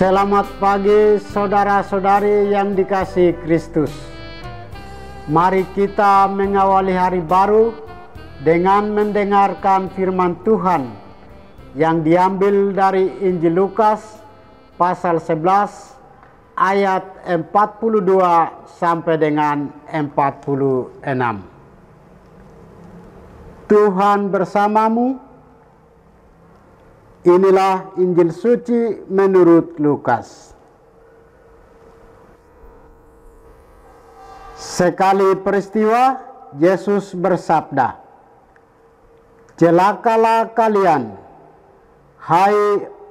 Selamat pagi saudara-saudari yang dikasih Kristus. Mari kita mengawali hari baru dengan mendengarkan firman Tuhan yang diambil dari Injil Lukas pasal 11 ayat 42 sampai dengan 46. Tuhan bersamamu Inilah Injil suci menurut Lukas. Sekali peristiwa, Yesus bersabda, "Celakalah kalian, hai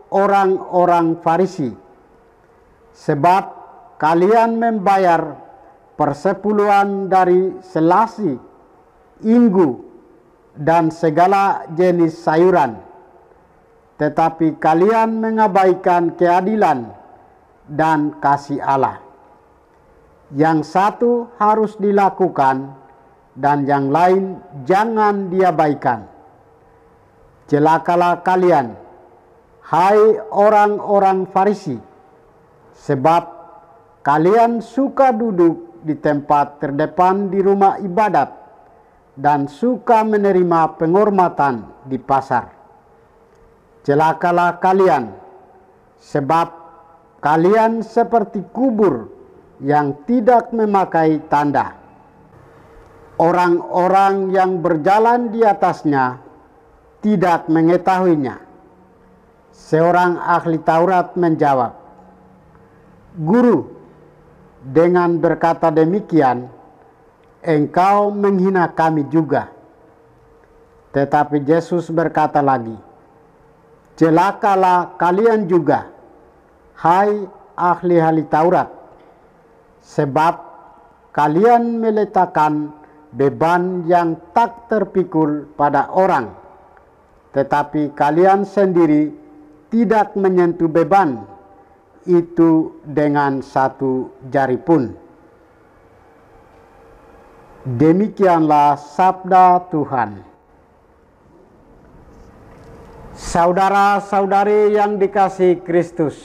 orang-orang Farisi, sebab kalian membayar persepuluhan dari selasi, inggu, dan segala jenis sayuran." tetapi kalian mengabaikan keadilan dan kasih Allah. Yang satu harus dilakukan dan yang lain jangan diabaikan. Celakalah kalian, hai orang-orang Farisi, sebab kalian suka duduk di tempat terdepan di rumah ibadat dan suka menerima penghormatan di pasar celakalah kalian, sebab kalian seperti kubur yang tidak memakai tanda. Orang-orang yang berjalan di atasnya tidak mengetahuinya. Seorang ahli Taurat menjawab, Guru, dengan berkata demikian, engkau menghina kami juga. Tetapi Yesus berkata lagi, celakalah kalian juga, hai ahli-ahli Taurat, sebab kalian meletakkan beban yang tak terpikul pada orang, tetapi kalian sendiri tidak menyentuh beban itu dengan satu jari pun. Demikianlah sabda Tuhan. Saudara-saudari yang dikasih Kristus,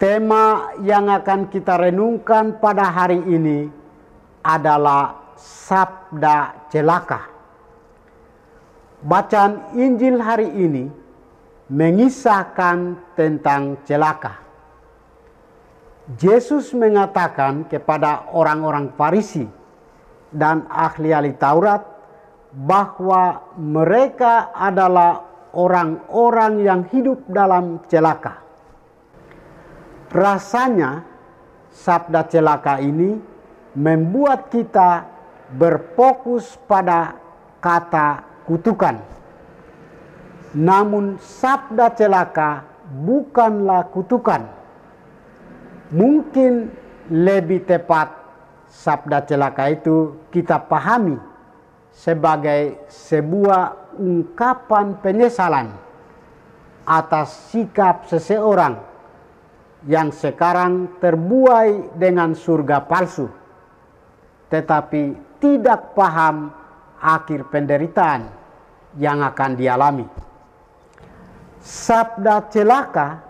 tema yang akan kita renungkan pada hari ini adalah sabda celaka. Bacaan Injil hari ini mengisahkan tentang celaka. Yesus mengatakan kepada orang-orang Farisi dan ahli ahli Taurat bahwa mereka adalah orang-orang yang hidup dalam celaka. Rasanya sabda celaka ini membuat kita berfokus pada kata kutukan. Namun sabda celaka bukanlah kutukan. Mungkin lebih tepat sabda celaka itu kita pahami sebagai sebuah ungkapan penyesalan atas sikap seseorang yang sekarang terbuai dengan surga palsu, tetapi tidak paham akhir penderitaan yang akan dialami. Sabda celaka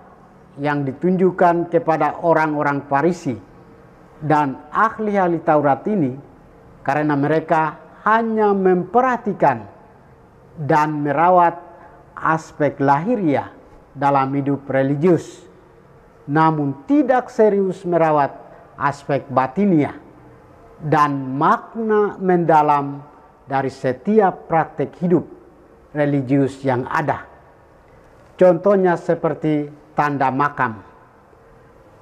yang ditunjukkan kepada orang-orang Parisi dan ahli-ahli Taurat ini karena mereka hanya memperhatikan dan merawat aspek lahiriah dalam hidup religius, namun tidak serius merawat aspek batinia dan makna mendalam dari setiap praktek hidup religius yang ada. Contohnya seperti tanda makam,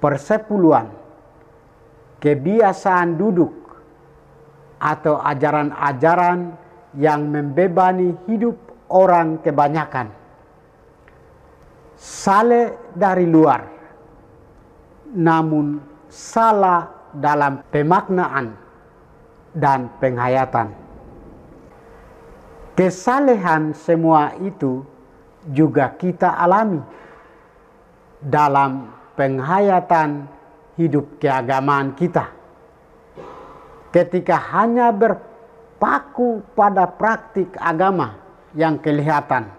persepuluhan, kebiasaan duduk, atau ajaran-ajaran yang membebani hidup orang kebanyakan. Saleh dari luar, namun salah dalam pemaknaan dan penghayatan. Kesalehan semua itu juga kita alami dalam penghayatan hidup keagamaan kita ketika hanya berpaku pada praktik agama yang kelihatan.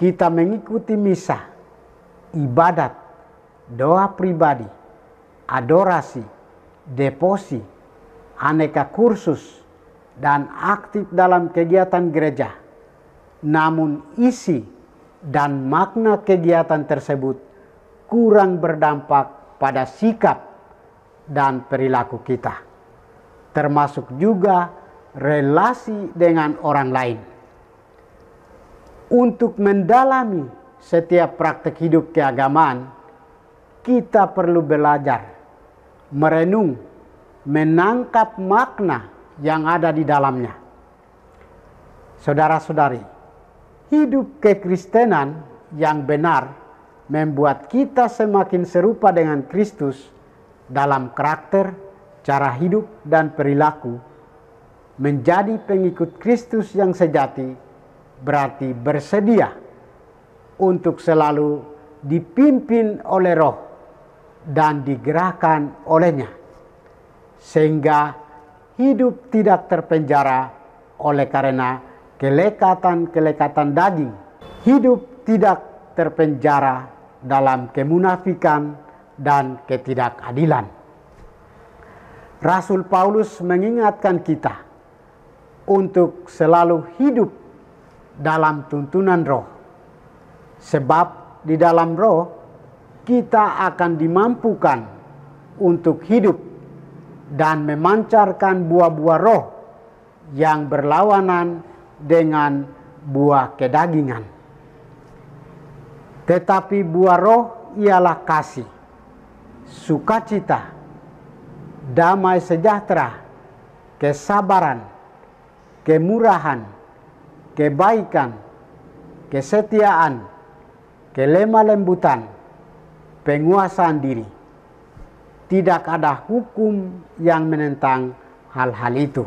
Kita mengikuti misa, ibadat, doa pribadi, adorasi, deposi, aneka kursus, dan aktif dalam kegiatan gereja. Namun isi dan makna kegiatan tersebut kurang berdampak pada sikap dan perilaku kita termasuk juga relasi dengan orang lain. Untuk mendalami setiap praktek hidup keagamaan, kita perlu belajar, merenung, menangkap makna yang ada di dalamnya. Saudara-saudari, hidup kekristenan yang benar membuat kita semakin serupa dengan Kristus dalam karakter cara hidup dan perilaku, menjadi pengikut Kristus yang sejati berarti bersedia untuk selalu dipimpin oleh roh dan digerakkan olehnya. Sehingga hidup tidak terpenjara oleh karena kelekatan-kelekatan daging. Hidup tidak terpenjara dalam kemunafikan dan ketidakadilan. Rasul Paulus mengingatkan kita untuk selalu hidup dalam tuntunan roh. Sebab di dalam roh kita akan dimampukan untuk hidup dan memancarkan buah-buah roh yang berlawanan dengan buah kedagingan. Tetapi buah roh ialah kasih, sukacita, damai sejahtera, kesabaran, kemurahan, kebaikan, kesetiaan, kelemah lembutan, penguasaan diri. Tidak ada hukum yang menentang hal-hal itu.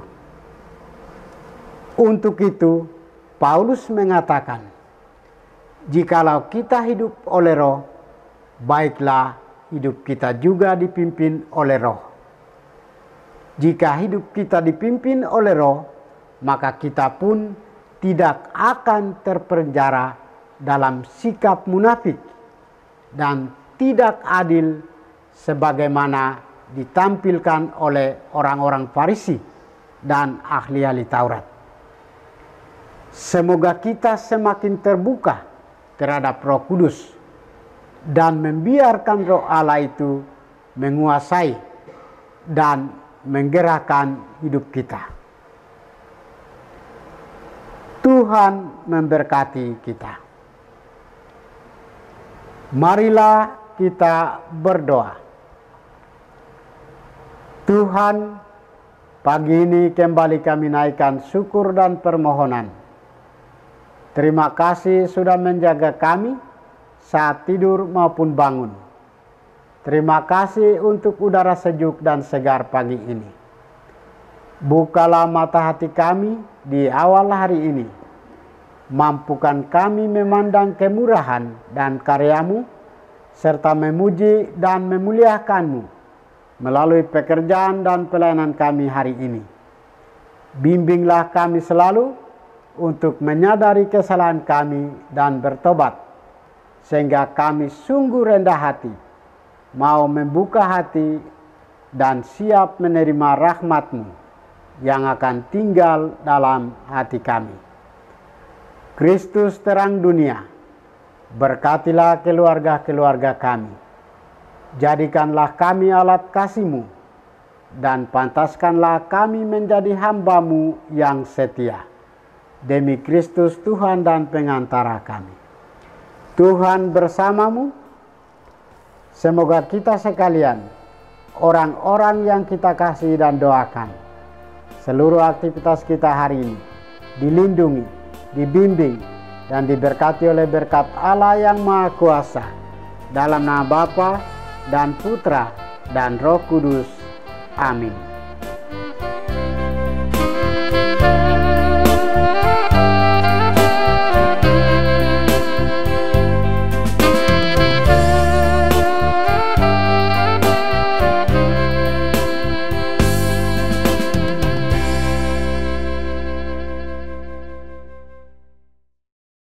Untuk itu, Paulus mengatakan, "Jikalau kita hidup oleh Roh, baiklah hidup kita juga dipimpin oleh Roh." Jika hidup kita dipimpin oleh roh, maka kita pun tidak akan terpenjara dalam sikap munafik dan tidak adil sebagaimana ditampilkan oleh orang-orang Farisi dan ahli-ahli Taurat. Semoga kita semakin terbuka terhadap Roh Kudus dan membiarkan Roh Allah itu menguasai dan menggerakkan hidup kita. Tuhan memberkati kita. Marilah kita berdoa. Tuhan, pagi ini kembali kami naikkan syukur dan permohonan. Terima kasih sudah menjaga kami saat tidur maupun bangun Terima kasih untuk udara sejuk dan segar pagi ini. Bukalah mata hati kami di awal hari ini. Mampukan kami memandang kemurahan dan karyamu, serta memuji dan memuliakanmu melalui pekerjaan dan pelayanan kami hari ini. Bimbinglah kami selalu untuk menyadari kesalahan kami dan bertobat, sehingga kami sungguh rendah hati mau membuka hati dan siap menerima rahmatmu yang akan tinggal dalam hati kami. Kristus terang dunia, berkatilah keluarga-keluarga kami. Jadikanlah kami alat kasihmu dan pantaskanlah kami menjadi hambamu yang setia. Demi Kristus Tuhan dan pengantara kami. Tuhan bersamamu Semoga kita sekalian, orang-orang yang kita kasih dan doakan, seluruh aktivitas kita hari ini dilindungi, dibimbing, dan diberkati oleh berkat Allah yang Maha Kuasa. Dalam nama Bapa dan Putra dan Roh Kudus. Amin.